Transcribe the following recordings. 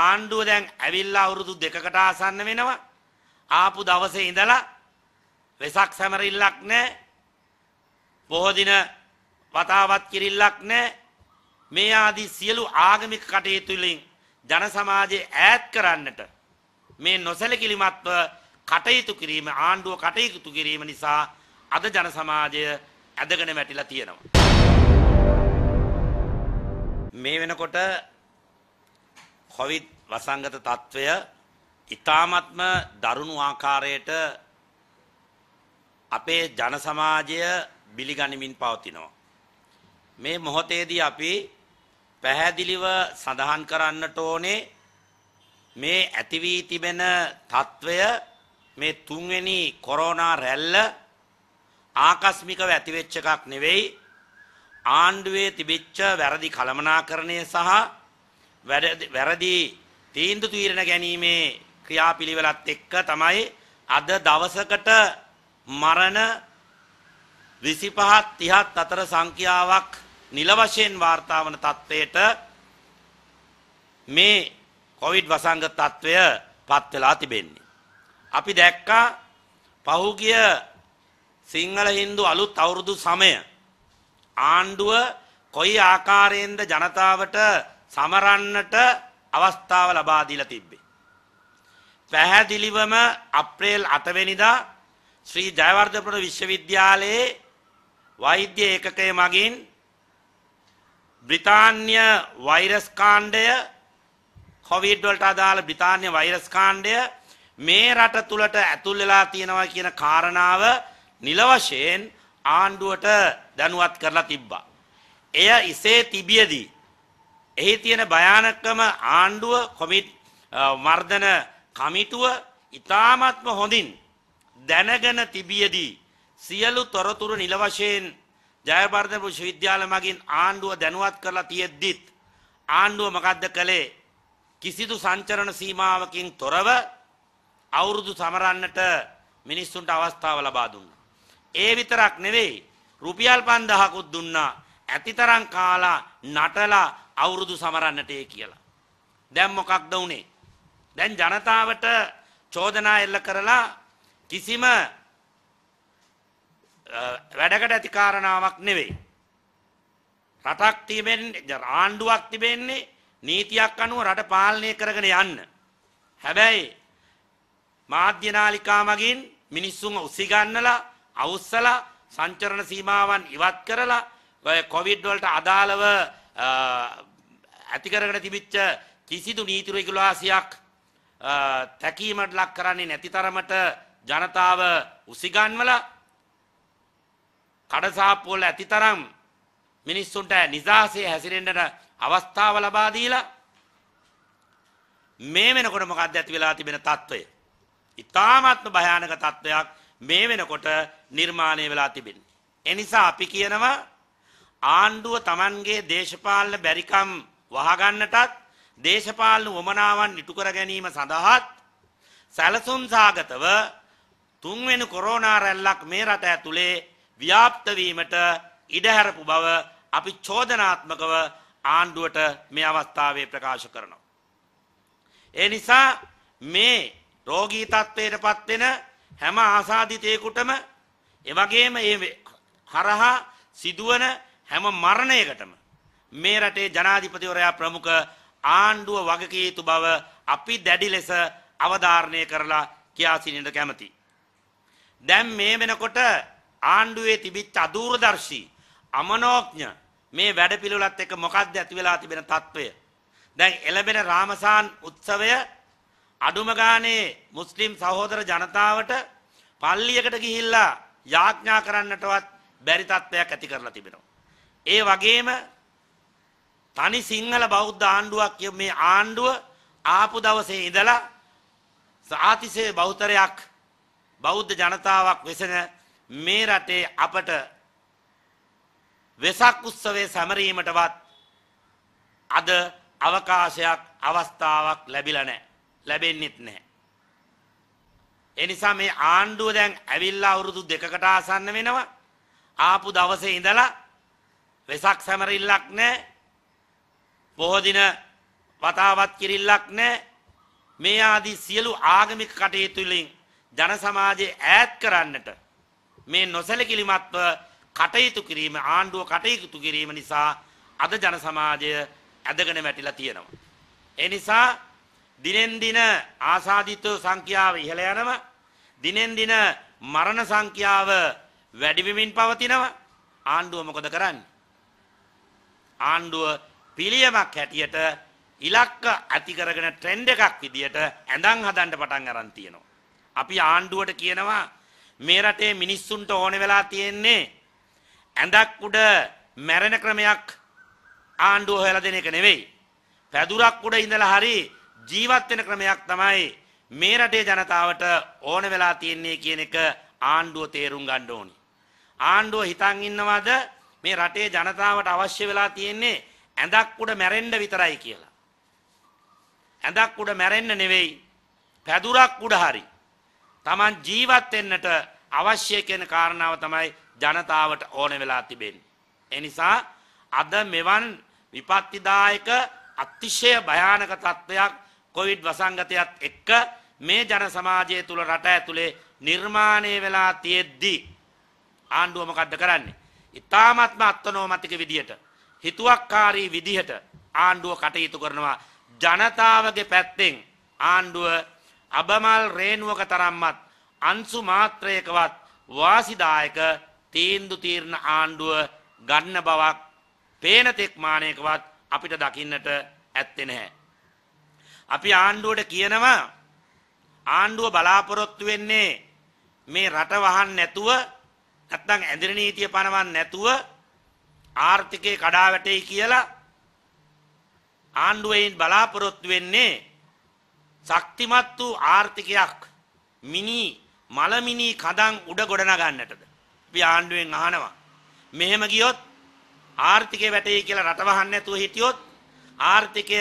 ආණ්ඩුව දැන් ඇවිල්ලා අවුරුදු දෙකකට ආසන්න වෙනවා. ආපු දවසේ ඉඳලා වෙසක් සැමරිල්ලක් නැහැ. බොහෝ දින වතාවත් කිරිල්ලක් නැහැ. මේ ආදී සියලු ආගමික කටයුතු වලින් ජන සමාජයේ ඈත් කරන්නට මේ නොසැලකිලිමත්ව කටයුතු කිරීම ආණ්ඩුව කටයුතු කිරීම නිසා අද ජන සමාජය ඇදගෙන වැටිලා තියෙනවා. මේ වෙනකොට කොවිඩ් වසංගත తත්වය ඊ타ත්ම දරුණු ආකාරයට අපේ ජන සමාජය බිලිගනිමින් පවතිනවා. මේ මොහොතේදී අපි පැහැදිලිව සඳහන් කරන්නට ඕනේ මේ ඇති වී තිබෙන తත්වය මේ තුන්වෙනි කොරෝනා රැල්ල ආකස්මිකව ඇතිවෙච්ච එකක් නෙවෙයි ආණ්ඩුවේ තිබිච්ච වැරදි කළමනාකරණය සහ වැරදි තීන්දුව తీරන ගැනීමේ ක්‍රියාපිළිවෙලත් එක්ක තමයි අද දවසකට මරණ 25ත් 30ත් අතර සංඛ්‍යාවක් නිල වශයෙන් වාර්තා වන තත්වයට මේ කොවිඩ් වසංග තත්වය පත් වෙලා තිබෙන්නේ. අපි දැක්කා පහුගිය සිංහල Hindu අලුත් අවුරුදු සමය ආණ්ඩුව කොයි ආකාරයෙන්ද ජනතාවට සමරන්නට අවස්ථාව ලබා දීලා තිබ්බේ. පැහැදිලිවම අප්‍රේල් 8 වෙනිදා ශ්‍රී ජයවර්ධනපුර විශ්වවිද්‍යාලයේ වෛද්‍ය ඒකකය මගින් බ්‍රිතාන්‍ය වෛරස් කාණ්ඩය කොවිඩ් වලට අදාළ බ්‍රිතාන්‍ය වෛරස් කාණ්ඩය මේ රට තුලට ඇතුල් වෙලා තියෙනවා කියන කාරණාව නිල වශයෙන් ආණ්ඩුවට දැනුවත් කරලා තිබ්බා. එය ඉසේ තිබියදී එහි තියෙන භයානකම ආණ්ඩුව කොමිට් මර්ධන කමිටුව ඉතාමත්ම හොඳින් දැනගෙන තිබියදී සියලු තොරතුරු නිල වශයෙන් ජයවර්ධන විශ්වවිද්‍යාල මගින් ආණ්ඩුව දැනුවත් කරලා තියෙද්දිත් ආණ්ඩුව මොකද්ද කළේ කිසිදු සංචරණ සීමාවකින් තොරව අවුරුදු සමරන්නට මිනිස්සුන්ට අවස්ථාව ලබා දුන්නා. ඒ විතරක් නෙවෙයි රුපියල් 5000කුත් දුන්නා. ඇතිතරම් කාලා නටලා අවුරුදු සමරන්නට කියලා. දැන් මොකක්ද වුනේ? දැන් ජනතාවට චෝදනා එල්ල කරලා කිසිම වැඩකට ඇති කාරණාවක් නෙවෙයි. රටක් තිබෙන්නේ ආණ්ඩුවක් තිබෙන්නේ නීතියක් අනුව රට පාලනය කරගෙන යන්න. හැබැයි මාධ්‍ය නාලිකා මගින් මිනිස්සුන් උසිගන්නලා අවුස්සලා සංචරණ සීමාවන් ඉවත් කරලා ඔය කොවිඩ් වලට අදාළව ඇති කරගෙන තිබිච්ච කිසිදු නීති රෙගුලාසියක් තැකීමට ලක් කරන්නේ නැති තරමට ජනතාව උසිගන්වලා කඩසාප්පු වල ඇති තරම් මිනිස්සුන්ට නිදාසේ හැසිරෙන්නට අවස්ථාව ලබා දීලා මේ වෙනකොට මොකක්ද ඇති වෙලා තිබෙන తত্ত্বය? ඊ타මාත්ම භයානක తত্ত্বයක් මේ වෙනකොට නිර්මාණය වෙලා තිබෙනවා. එනිසා අපි කියනවා ආණ්ඩුව Tamanගේ දේශපාලන බැරිකම් වහගන්නටත් දේශපාලන වමනාවන් ඉටු කර ගැනීම සඳහාත් සැලසුම් සාගතව තුන්වෙනි කොරෝනා රැල්ලක් මේ රට ඇතුලේ ව්‍යාප්ත වීමට ඉඩ හැරපු බව අපි චෝදනාත්මකව ආණ්ඩුවට මේ අවස්ථාවේ ප්‍රකාශ කරනවා. ඒ නිසා මේ රෝගී තත්ත්වයටපත් වෙන හැම ආසාදිතයෙකුටම එවැගේම මේ හරහා සිදුවන හැම මරණයකටම මේ රටේ ජනාධිපතිවරයා ප්‍රමුඛ ආණ්ඩුව වගකී යුතු බව අපි දැඩි ලෙස අවධාරණය කරලා කියා සිටින්න කැමති. දැන් මේ වෙනකොට ආණ්ඩුවේ තිබිච්ච අදූරදර්ශී අමනෝඥ මේ වැඩපිළිවෙලත් එක්ක මොකද්ද ඇති වෙලා තිබෙන తত্ত্বය? දැන් එළඹෙන රාමසාන් උත්සවය අඩුම ගානේ මුස්ලිම් සහෝදර ජනතාවට පල්ලියකට ගිහිල්ලා යාඥා කරන්නටවත් බැරි තත්ත්වයක් ඇති කරලා තිබෙනවා. ඒ වගේම තනි සිංහල බෞද්ධ ආණ්ඩුවක් මේ ආණ්ඩුව ආපු දවසේ ඉඳලා සාතිසේ බෞතරයක් බෞද්ධ ජනතාවක් වෙසෙන මේ රටේ අපට වෙසක් උත්සවයේ සැමරීමටවත් අද අවකාශයක් අවස්ථාවක් ලැබිලා නැහැ. ලැබෙන්නෙත් නැහැ. ඒ නිසා මේ ආණ්ඩුව දැන් ඇවිල්ලා අවුරුදු දෙකකට ආසන්න වෙනවා. ආපු දවසේ ඉඳලා වෙසක් සැමරිල්ලක් නෑ බොහෝදින වතාවත් කිරිල්ලක් නෑ මේ ආදී සියලු ආගමික කටයුතුලින් ජන සමාජය ඈත් කරන්නට මේ නොසැලකිලිමත්ව කටයුතු කිරීම ආණ්ඩුව කටයුතු කිරීම නිසා අද ජන සමාජය ඇදගෙන වැටිලා තියෙනවා. ඒ නිසා දිනෙන් දින ආසාදිත්ව සංඛ්‍යාව ඉහළ යනව. දිනෙන් දින මරණ සංඛ්‍යාව වැඩිවෙමින් පවතිනවා. ආණ්ඩුව මොකද කරන්නේ? ආණ්ඩුව පිළියමක් හැටියට ඉලක්ක ඇති කරගෙන ට්‍රෙන්ඩ් එකක් විදියට ඇඳන් හදන්න පටන් අරන් තියෙනවා. අපි ආණ්ඩුවට කියනවා මේ රටේ මිනිස්සුන්ට ඕන වෙලා තියෙන්නේ ඇඳක් උඩ මැරෙන ක්‍රමයක් ආණ්ඩුව හොයලා දෙන එක නෙවෙයි. පැදුරක් උඩ ඉඳලා හරි ජීවත් වෙන ක්‍රමයක් තමයි මේ රටේ ජනතාවට ඕන වෙලා තියෙන්නේ කියන එක ආණ්ඩුව තේරුම් ගන්න ඕනි. ආණ්ඩුව හිතන් ඉන්නවද මේ රටේ ජනතාවට අවශ්‍ය වෙලා තියෙන්නේ ඇඳක් උඩ මැරෙන්න විතරයි කියලා. ඇඳක් උඩ මැරෙන්න නෙවෙයි පැදුරක් උඩ හරි Taman ජීවත් වෙන්නට අවශ්‍ය කියන කාරණාව තමයි ජනතාවට ඕන වෙලා තිබෙන්නේ. ඒ නිසා අද මෙවන් විපත්තිදායක අතිශය භයානක තත්ත්වයක් කොවිඩ් වසංගතයත් එක්ක මේ ජන සමාජය තුල රට ඇතුලේ නිර්මාණය වෙලා තියෙද්දි ආණ්ඩුව මොකද්ද කරන්නේ? ඉතාමත්ම අත්නෝමතික විදිහට හිතුවක්කාරී විදිහට ආණ්ඩුව කටයුතු කරනවා ජනතාවගේ පැත්තෙන් ආණ්ඩුව අබමල් රේණුවක තරම්වත් අංශු මාත්‍රයකවත් වාසිදායක තීන්දු තීරණ ආණ්ඩුව ගන්න බවක් පේන තෙක් මානයකවත් අපිට දකින්නට ඇත්තේ නැහැ. අපි ආණ්ඩුවට කියනවා ආණ්ඩුව බලාපොරොත්තු වෙන්නේ මේ රට වහන්න නැතුව නැත්නම් ඇඳිර නීතිය පනවන්නේ නැතුව ආර්ථිකේ කඩා වැටෙයි කියලා ආණ්ඩුවෙන් බලාපොරොත්තු වෙන්නේ ශක්තිමත් වූ ආර්ථිකයක් මිනි මලමිනි කඳන් උඩ ගොඩ නගන්නටද අපි ආණ්ඩුවෙන් අහනවා මෙහෙම ගියොත් ආර්ථිකය වැටෙයි කියලා රට වහන්න නැතුව හිටියොත් ආර්ථිකය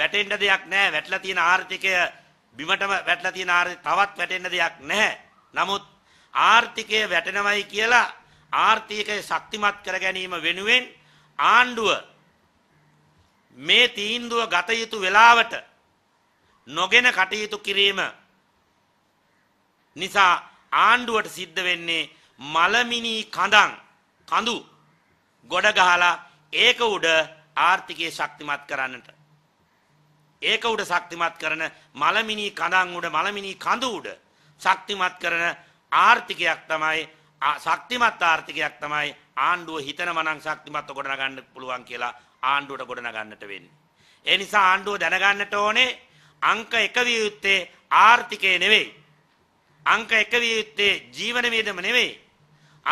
වැටෙන්න දෙයක් නැහැ වැටලා තියෙන ආර්ථිකය බිමටම වැටලා තියෙන ආර්ථිකය තවත් වැටෙන්න දෙයක් නැහැ නමුත් ආර්ථිකය වැටෙනවයි කියලා ආර්ථිකය ශක්තිමත් කර ගැනීම වෙනුවෙන් ආණ්ඩුව මේ තීන්දුව ගත යුතු වෙලාවට නොගෙන කටයුතු කිරීම නිසා ආණ්ඩුවට සිද්ධ වෙන්නේ මලමිනි කඳන් කඳු ගොඩ ගහලා ඒක උඩ ආර්ථිකය ශක්තිමත් කරන්නට ඒක උඩ ශක්තිමත් කරන මලමිනි කඳන් උඩ මලමිනි කඳු උඩ ශක්තිමත් කරන ආර්ථිකයක් තමයි ශක්තිමත් ආර්ථිකයක් තමයි ආණ්ඩුව හිතනවා නම් ශක්තිමත්ව ගොඩනගන්න පුළුවන් කියලා ආණ්ඩුවට ගොඩනගන්නට වෙන්නේ. ඒ නිසා ආණ්ඩුව දැනගන්නට ඕනේ අංක 1 විය යුත්තේ ආර්ථිකය නෙවෙයි. අංක 1 විය යුත්තේ ජීවන වියදම නෙවෙයි.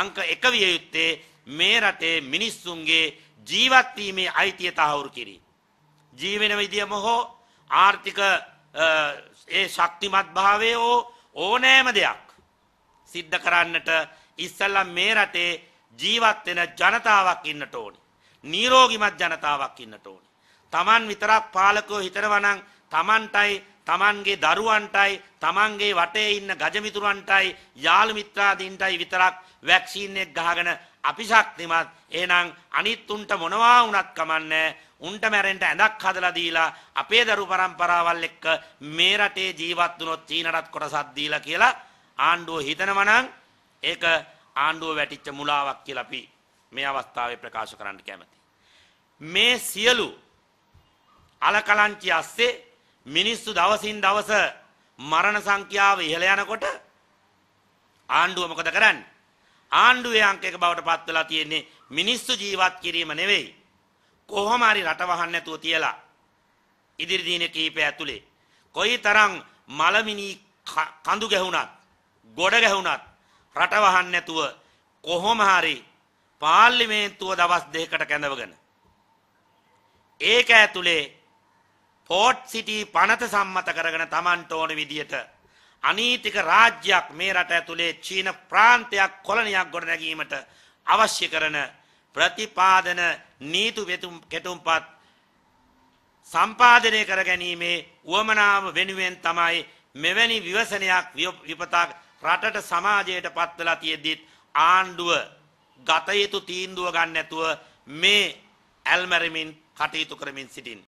අංක 1 විය යුත්තේ මේ රටේ මිනිස්සුන්ගේ ජීවත් වීමේ අයිතිය තහවුරු කිරීම. ජීවන විදියම හෝ ආර්ථික ඒ ශක්තිමත් භාවය ඕනෑම දෙයක් සිද්ධ කරන්නට ඉස්සල්ලා මේ රටේ ජීවත් වෙන ජනතාවක් ඉන්නට ඕනි. නිරෝගිමත් ජනතාවක් ඉන්නට ඕනි. Taman විතරක් පාලකෝ හිතනවා නම් Tamanටයි Tamanගේ දරුවන්ටයි Tamanගේ වටේ ඉන්න ගජමිතුරන්ටයි යාළු මිත්‍රාදීන්ටයි විතරක් වැක්සින් එක ගහගෙන අපි ශක්තිමත් එහෙනම් අනිත් උන්ට මොනවා වුණත් කමන්නේ උන්ට මැරෙන්න ඇඳක් හදලා දීලා අපේ දරු පරම්පරාවල් එක්ක මේ රටේ ජීවත් වුණොත් චීනටත් කොටසක් දීලා කියලා ආණ්ඩුව හිතනවනම් ඒක ආණ්ඩුව වැටිච්ච මුලාවක් කියලා අපි මේ අවස්ථාවේ ප්‍රකාශ කරන්න කැමතියි. මේ සියලු අලකලංචි ඇස්සේ මිනිස්සු දවසින් දවස මරණ සංඛ්‍යාව ඉහළ යනකොට ආණ්ඩුව මොකද කරන්නේ? ආණ්ඩුවේ අංකයක බවට පත් වෙලා තියෙන්නේ මිනිස්සු ජීවත් කිරීම නෙවෙයි. කොහොම හරි රට වහන්න නැතුව තියලා ඉදිරි දින කීපය ඇතුලේ කොයි තරම් මලමිනි කඳු ගැහුණත් ගොඩ ගැහුණත් රට වහන්න නැතුව කොහොම හරි පාර්ලිමේන්තුව දවස් දෙකකට කැඳවගෙන ඒක ඇතුලේ පෝට් සිටි පනත සම්මත කරගෙන Tamanට ඕන විදියට අනීතික රාජ්‍යයක් මේ රට ඇතුලේ චීන ප්‍රාන්තයක් කොලනියක් ගොඩනැගීමට අවශ්‍ය කරන ප්‍රතිපාදන නීති වෙතුම් කෙටුම්පත් සම්පාදනය කර ගැනීමේ උවමනාව වෙනුවෙන් තමයි මෙවැනි විවසනයක් විපතක් රටට සමාජයට පත් වෙලා තියෙද්දිත් ආණ්ඩුව ගත යුතු තීන්දුව ගන්න නැතුව මේ ඇල්මැරිමින් කටයුතු කරමින් සිටින්